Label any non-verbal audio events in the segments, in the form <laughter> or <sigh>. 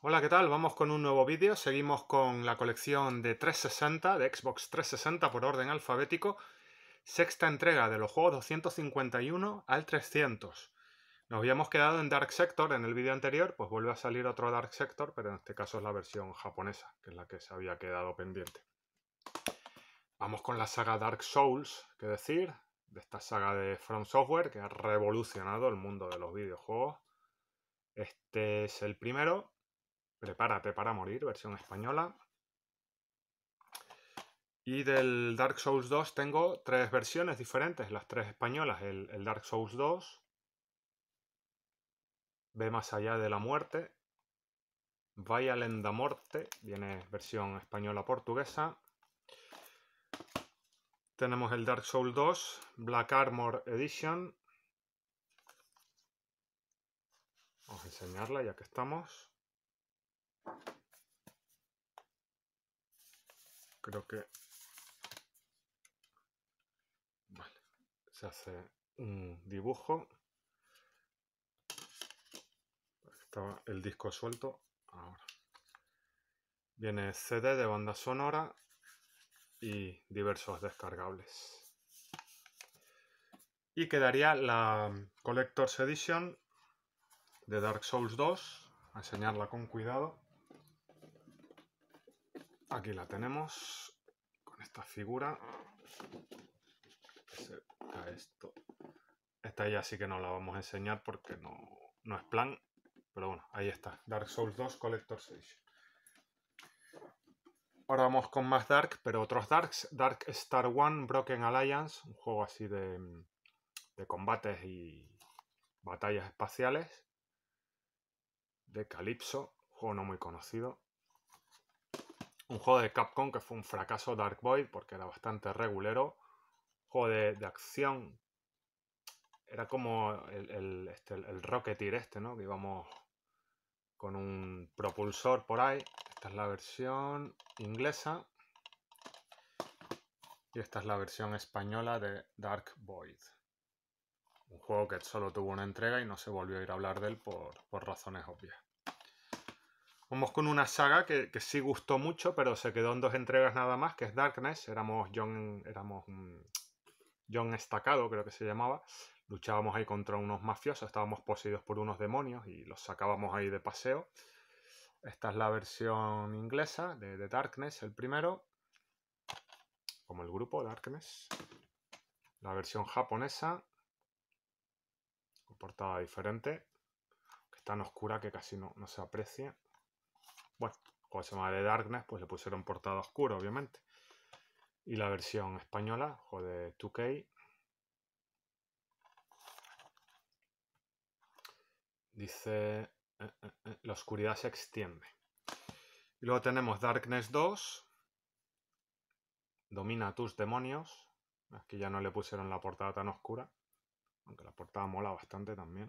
Hola, ¿qué tal? Vamos con un nuevo vídeo. Seguimos con la colección de 360, de Xbox 360 por orden alfabético. Sexta entrega de los juegos 251 al 300. Nos habíamos quedado en Dark Sector en el vídeo anterior, pues vuelve a salir otro Dark Sector, pero en este caso es la versión japonesa, que es la que se había quedado pendiente. Vamos con la saga Dark Souls, que decir, de esta saga de From Software, que ha revolucionado el mundo de los videojuegos. Este es el primero, Prepárate para morir, versión española. Y del Dark Souls 2 tengo tres versiones diferentes, las tres españolas. El, Dark Souls 2, Ve más allá de la muerte, Vaya lenda Morte, viene versión española-portuguesa. Tenemos el Dark Souls 2, Black Armor Edition. Vamos a enseñarla ya que estamos. Creo que... se hace un dibujo. Estaba el disco suelto. Ahora. Viene CD de banda sonora y diversos descargables. Y quedaría la Collector's Edition de Dark Souls 2, a enseñarla con cuidado. Aquí la tenemos con esta figura. esto. Esta ya sí que no la vamos a enseñar porque no, es plan. Pero bueno, ahí está. Dark Souls 2 Collector's Edition. Ahora vamos con más Dark, pero otros Darks. Dark Star One Broken Alliance, un juego así de, de combates y batallas espaciales. De Calypso, juego no muy conocido. Un juego de Capcom que fue un fracaso Dark Void porque era bastante regulero. Juego de, acción. Era como el, el, este, Rocketeer este, ¿no? Que íbamos con un propulsor por ahí. Esta es la versión inglesa. Y esta es la versión española de Dark Void. Un juego que solo tuvo una entrega y no se volvió a ir a hablar de él por, por razones obvias. Vamos con una saga que, sí gustó mucho, pero se quedó en dos entregas nada más, que es Darkness. Éramos John, éramos John Estacado, creo que se llamaba. Luchábamos ahí contra unos mafiosos, estábamos poseídos por unos demonios y los sacábamos ahí de paseo. Esta es la versión inglesa de, Darkness, el primero. Como el grupo Darkness. La versión japonesa. Con portada diferente. Que es tan oscura que casi no, no se aprecia. Bueno, como se llama The Darkness, pues le pusieron portada oscura, obviamente. Y la versión española, o de 2K, dice, eh, eh, eh, la oscuridad se extiende. Y luego tenemos Darkness 2, Domina tus demonios. Aquí ya no le pusieron la portada tan oscura, aunque la portada mola bastante también.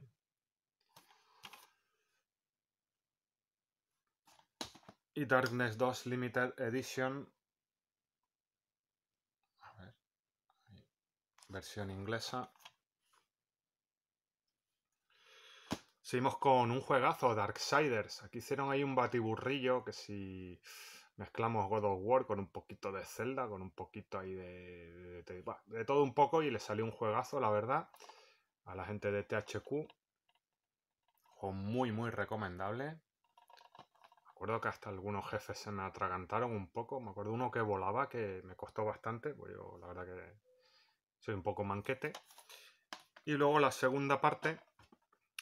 y Darkness 2 Limited Edition. Versión inglesa. Seguimos con un juegazo, Darksiders. Aquí hicieron ahí un batiburrillo que si mezclamos God of War con un poquito de Zelda, con un poquito ahí de, de, todo un poco y le salió un juegazo, la verdad, a la gente de THQ. Juego muy, muy recomendable acuerdo que hasta algunos jefes se me atragantaron un poco. Me acuerdo uno que volaba, que me costó bastante, pues yo la verdad que soy un poco manquete. Y luego la segunda parte,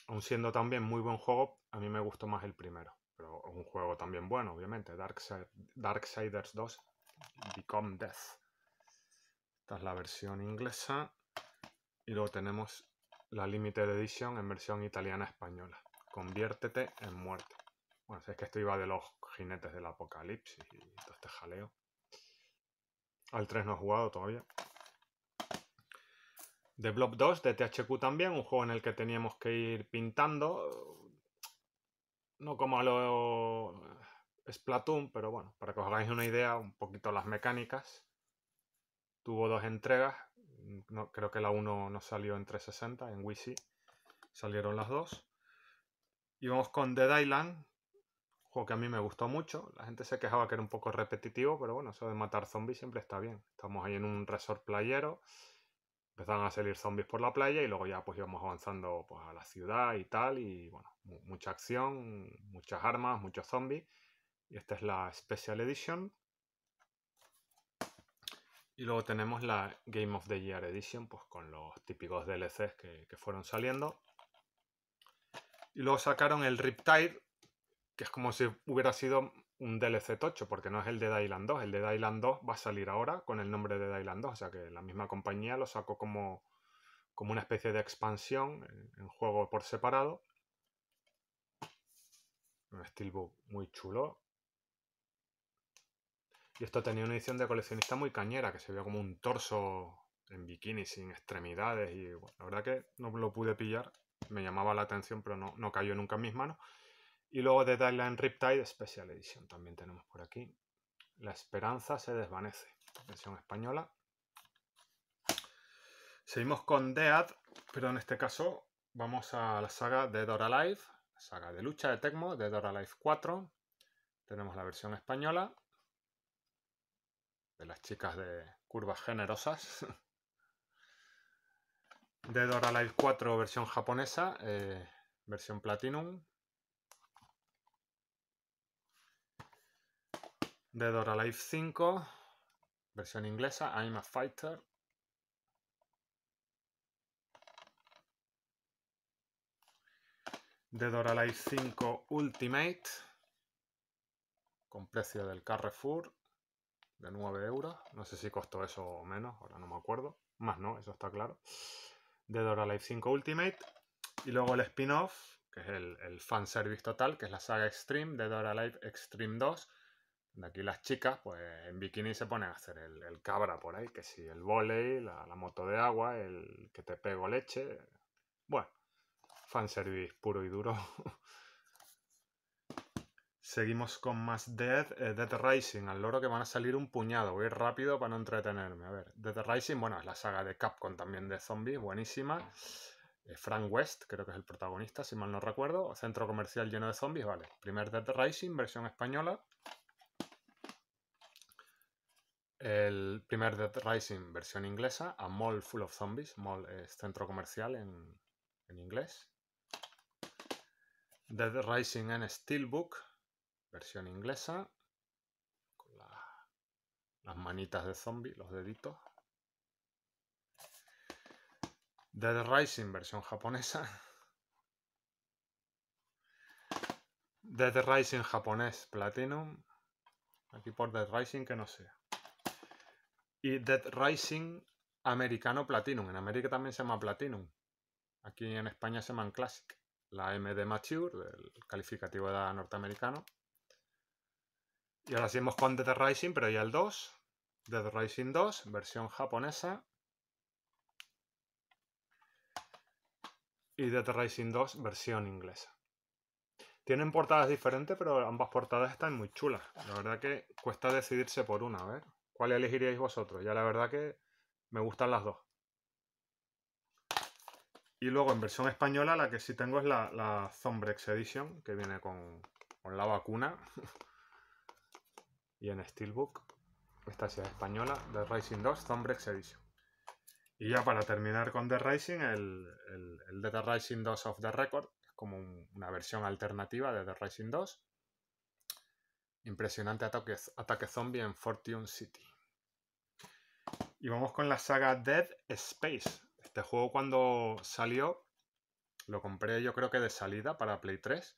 aun siendo también muy buen juego, a mí me gustó más el primero. Pero es un juego también bueno, obviamente. Darksiders 2, Become Death. Esta es la versión inglesa. Y luego tenemos la Limited Edition en versión italiana-española. Conviértete en muerte. Bueno, si es que esto iba de los jinetes del apocalipsis y todo este jaleo. Al 3 no he jugado todavía. The Blob 2 de THQ también, un juego en el que teníamos que ir pintando. No como a lo Splatoon, pero bueno, para que os hagáis una idea, un poquito las mecánicas. Tuvo dos entregas. No, creo que la 1 no salió en 360, en Wii Salieron las dos. Y vamos con The Island, juego que a mí me gustó mucho. La gente se quejaba que era un poco repetitivo, pero bueno, eso de matar zombies siempre está bien. Estamos ahí en un resort playero, empezaban a salir zombies por la playa y luego ya pues íbamos avanzando pues, a la ciudad y tal. Y bueno, mucha acción, muchas armas, muchos zombies. Y esta es la Special Edition. Y luego tenemos la Game of the Year Edition, pues con los típicos DLCs que, que fueron saliendo. Y luego sacaron el Riptide, que es como si hubiera sido un DLC 8 porque no es el de Dylan 2. El de Dylan 2 va a salir ahora con el nombre de Dylan 2, o sea que la misma compañía lo sacó como, una especie de expansión en, juego por separado. Un steelbook muy chulo. Y esto tenía una edición de coleccionista muy cañera, que se veía como un torso en bikini, sin extremidades. Y bueno, la verdad que no lo pude pillar, me llamaba la atención, pero no cayó nunca en mis manos. Y luego de Dylan Riptide Special Edition también tenemos por aquí. La esperanza se desvanece. Versión española. Seguimos con Dead, pero en este caso vamos a la saga de Dora Life, saga de lucha de Tecmo, de Dora Life 4. Tenemos la versión española de las chicas de curvas generosas. de Dora Life 4 versión japonesa, eh, versión Platinum, The Dora Life 5, versión inglesa, I'm a Fighter. The Dora Life 5 Ultimate, con precio del Carrefour, de 9 euros. No sé si costó eso o menos, ahora no me acuerdo. Más no, eso está claro. The Dora Life 5 Ultimate. Y luego el spin-off, que es el, fanservice total, que es la saga Extreme, The Dora Life Extreme 2 de aquí las chicas, pues en bikini se ponen a hacer el, cabra por ahí, que si sí, el volei, la, moto de agua, el que te pego leche. Bueno, fanservice puro y duro. <laughs> Seguimos con más Dead, eh, Dead Rising, al loro que van a salir un puñado. Voy rápido para no entretenerme. A ver, Dead Rising, bueno, es la saga de Capcom también de zombies, buenísima. Eh, Frank West, creo que es el protagonista, si mal no recuerdo. Centro comercial lleno de zombies, vale. Primer Dead Rising, versión española. El primer Dead Rising versión inglesa, A Mall Full of Zombies. Mall es centro comercial en, inglés. Dead Rising en Steelbook, versión inglesa. Con las manitas de zombie, los deditos. Dead Rising versión japonesa. Dead Rising japonés Platinum. Aquí por Dead Rising que no sea y Dead Rising americano Platinum. En América también se llama Platinum. Aquí en España se llaman Classic. La MD Mature, el calificativo de norteamericano. Y ahora seguimos con Dead Rising, pero ya el 2. Dead Rising 2, versión japonesa. Y Dead Rising 2, versión inglesa. Tienen portadas diferentes, pero ambas portadas están muy chulas. La verdad que cuesta decidirse por una, a ver. ¿Cuál elegiríais vosotros? Ya la verdad que me gustan las dos. Y luego en versión española la que sí tengo es la, Zombrex Edition, que viene con, la vacuna. <laughs> y en Steelbook. Esta sí es española, The Rising 2, Zombrex Edition. Y ya para terminar con The Rising, el, The Rising 2 of the Record, es como una versión alternativa de The Rising 2. Impresionante ataque, ataque zombie en Fortune City. Y vamos con la saga Dead Space. Este juego cuando salió lo compré yo creo que de salida para Play 3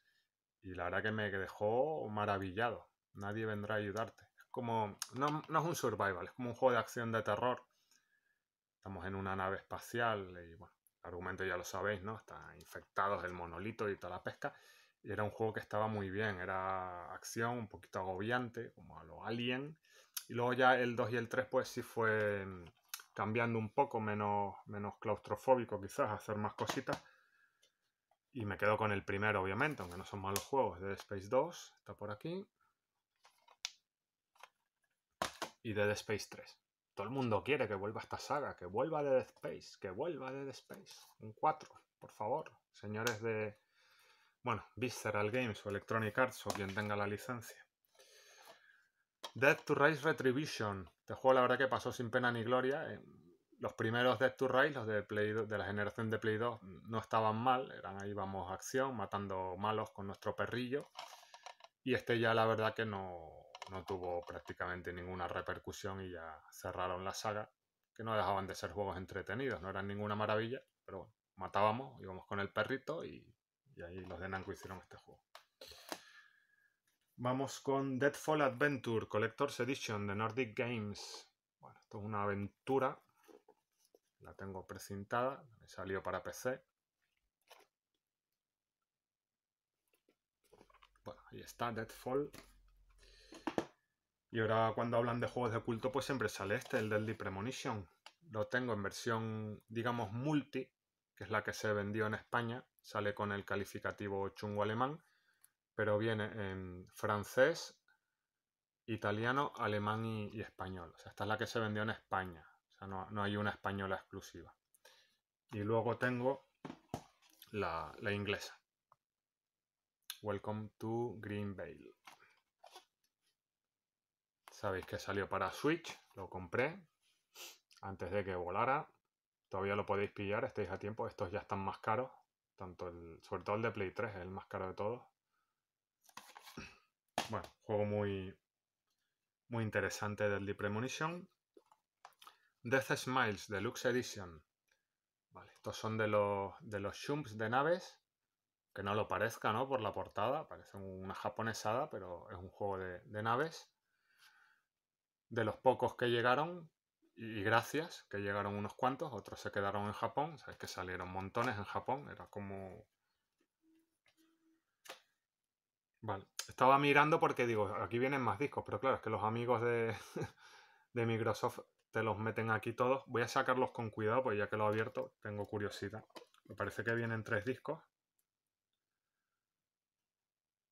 y la verdad que me dejó maravillado. Nadie vendrá a ayudarte. como, no, es un survival, es como un juego de acción de terror. Estamos en una nave espacial y bueno, el argumento ya lo sabéis, ¿no? Está infectados el monolito y toda la pesca. Y era un juego que estaba muy bien, era acción, un poquito agobiante, como a lo Alien. Y luego ya el 2 y el 3 pues sí fue mm, cambiando un poco, menos, menos claustrofóbico quizás, hacer más cositas. Y me quedo con el primero, obviamente, aunque no son malos juegos. Dead Space 2 está por aquí. Y Dead Space 3. Todo el mundo quiere que vuelva esta saga, que vuelva Dead Space, que vuelva Dead Space. Un 4, por favor, señores de, bueno, Visceral Games o Electronic Arts o quien tenga la licencia. Death to Rise Retribution. Este juego la verdad que pasó sin pena ni gloria. Eh, los primeros Death to Rise, los de, Play de la generación de Play 2, no estaban mal. Eran ahí vamos a acción, matando malos con nuestro perrillo. Y este ya la verdad que no, no tuvo prácticamente ninguna repercusión y ya cerraron la saga. Que no dejaban de ser juegos entretenidos, no eran ninguna maravilla, pero bueno, matábamos, íbamos con el perrito y y ahí los de Namco hicieron este juego. Vamos con Deadfall Adventure Collector's Edition de Nordic Games. Bueno, esto es una aventura. La tengo precintada. Me salió para PC. Bueno, ahí está Deadfall. Y ahora cuando hablan de juegos de culto, pues siempre sale este, el Deadly Premonition. Lo tengo en versión, digamos, multi que es la que se vendió en España, sale con el calificativo chungo alemán, pero viene en francés, italiano, alemán y, español. esta es la que se vendió en España. no, hay una española exclusiva. Y luego tengo la, inglesa. Welcome to Green Sabéis que salió para Switch, lo compré antes de que volara Todavía lo podéis pillar, estáis a tiempo. Estos ya están más caros. Tanto el, sobre todo el de Play 3 es el más caro de todos. <clears throat> Bueno, juego muy, muy interesante del Deep Premonition. Death Smiles Deluxe Edition. estos son de los, de los shumps de naves. Que no lo parezca, ¿no? Por la portada. Parece una japonesada, pero es un juego de naves. De los pocos que llegaron, y gracias, que llegaron unos cuantos, otros se quedaron en Japón, sabes que salieron montones en Japón, era como... Vale, estaba mirando porque digo, aquí vienen más discos, pero claro, es que los amigos de, <laughs> de Microsoft te los meten aquí todos. Voy a sacarlos con cuidado, pues ya que lo he abierto, tengo curiosidad. Me parece que vienen tres discos.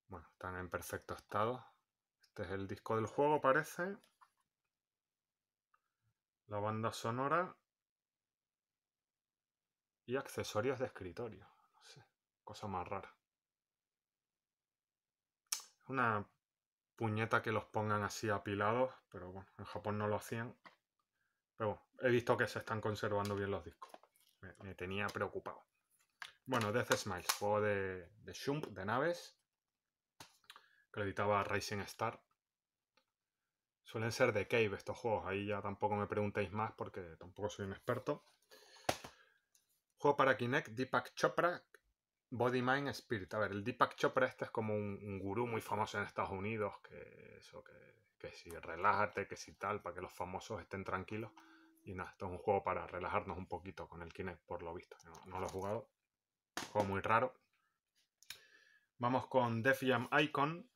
Bueno, están en perfecto estado. Este es el disco del juego, parece la banda sonora y accesorios de escritorio. No sé, cosa más rara. Una puñeta que los pongan así apilados, pero bueno, en Japón no lo hacían. Pero bueno, he visto que se están conservando bien los discos. Me, tenía preocupado. Bueno, Death Smiles, juego de, de Shump, de naves, que editaba Racing Star. Suelen ser de Cave estos juegos, ahí ya tampoco me preguntéis más porque tampoco soy un experto. Juego para Kinect, Deepak Chopra, Body, Mind, Spirit. A ver, el Deepak Chopra este es como un, gurú muy famoso en Estados Unidos, que eso, que, si relájate, que si tal, para que los famosos estén tranquilos. Y nada, esto es un juego para relajarnos un poquito con el Kinect, por lo visto. No, lo he jugado. Juego muy raro. Vamos con Def Jam Icon.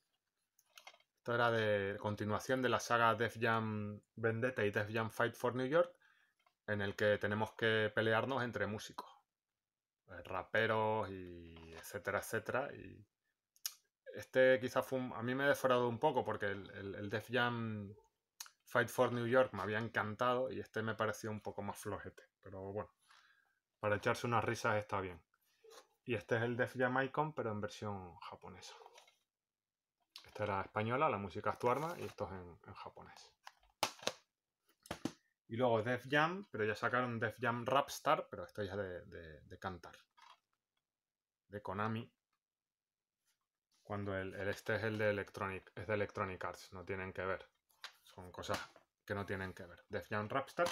Esto era de continuación de la saga Def Jam Vendetta y Def Jam Fight for New York, en el que tenemos que pelearnos entre músicos, eh, raperos y etcétera, etcétera. Y este quizás fue a mí me ha defraudado un poco porque el, el, Def Jam Fight for New York me había encantado y este me pareció un poco más flojete. Pero bueno, para echarse unas risas está bien. Y este es el Def Jam Icon, pero en versión japonesa. Esta era española, la música es y esto es en, japonés. Y luego Def Jam, pero ya sacaron Def Jam Rapstar, pero esto ya de, de, cantar. De Konami. Cuando el, este es el de Electronic, es de Electronic Arts, no tienen que ver. Son cosas que no tienen que ver. Def Jam Rapstar.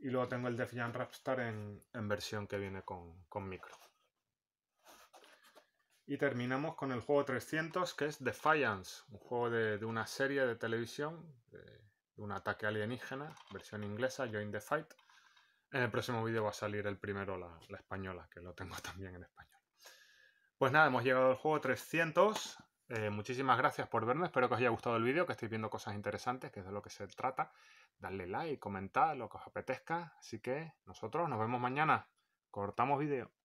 Y luego tengo el Def Jam Rapstar en, versión que viene con micro. Y terminamos con el juego 300, que es Defiance, un juego de, una serie de televisión, de, un ataque alienígena, versión inglesa, Join the Fight. En el próximo vídeo va a salir el primero, la, española, que lo tengo <laughs> también en español. Pues nada, hemos llegado al juego 300. Eh, muchísimas gracias por verme, espero que os haya gustado el vídeo, que estéis viendo cosas interesantes, que es de lo que se trata. Dadle like, comentad lo que os apetezca. Así que nosotros nos vemos mañana. Cortamos vídeo.